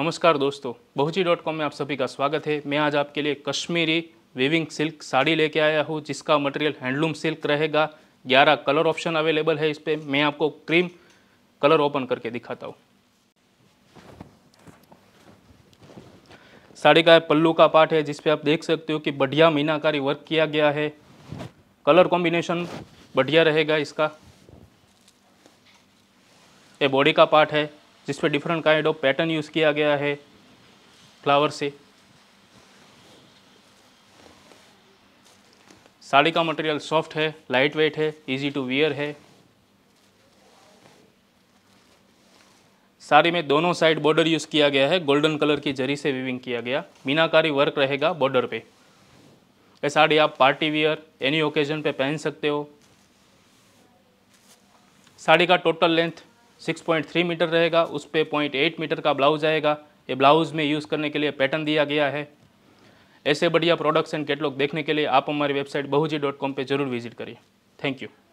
नमस्कार दोस्तों बहुजी dot com में आप सभी का स्वागत है मैं आज आपके लिए कश्मीरी वीविंग सिल्क साड़ी लेके आया हूँ जिसका मटेरियल हैंडलूम सिल्क रहेगा ग्यारह कलर ऑप्शन अवेलेबल है इस पर मैं आपको क्रीम कलर ओपन करके दिखाता हूँ साड़ी का पल्लू का पार्ट है जिसपे आप देख सकते हो कि बढ़िया मीनाकारी वर्क किया गया है कलर कॉम्बिनेशन बढ़िया रहेगा इसका ये बॉडी का पार्ट है जिस different kind of pattern use किया गया है फ्लावर से साड़ी का मटेरियल सॉफ्ट है लाइट वेट है इजी टू वियर है साड़ी में दोनों साइड बॉर्डर यूज़ किया गया है गोल्डन कलर की जरी से वीविंग किया गया मीनाकारी वर्क रहेगा बॉर्डर पे ये साड़ी आप पार्टी वियर एनी ओकेजन पे पहन सकते हो साड़ी का टोटल लेंथ 6.3 मीटर रहेगा उस पर पॉइंट एट मीटर का ब्लाउज आएगा ये ब्लाउज़ में यूज़ करने के लिए पैटर्न दिया गया है ऐसे बढ़िया प्रोडक्ट्स एंड कैटलॉग देखने के लिए आप हमारी वेबसाइट बहुजी डॉट कॉम पर ज़रूर विजिट करिए थैंक यू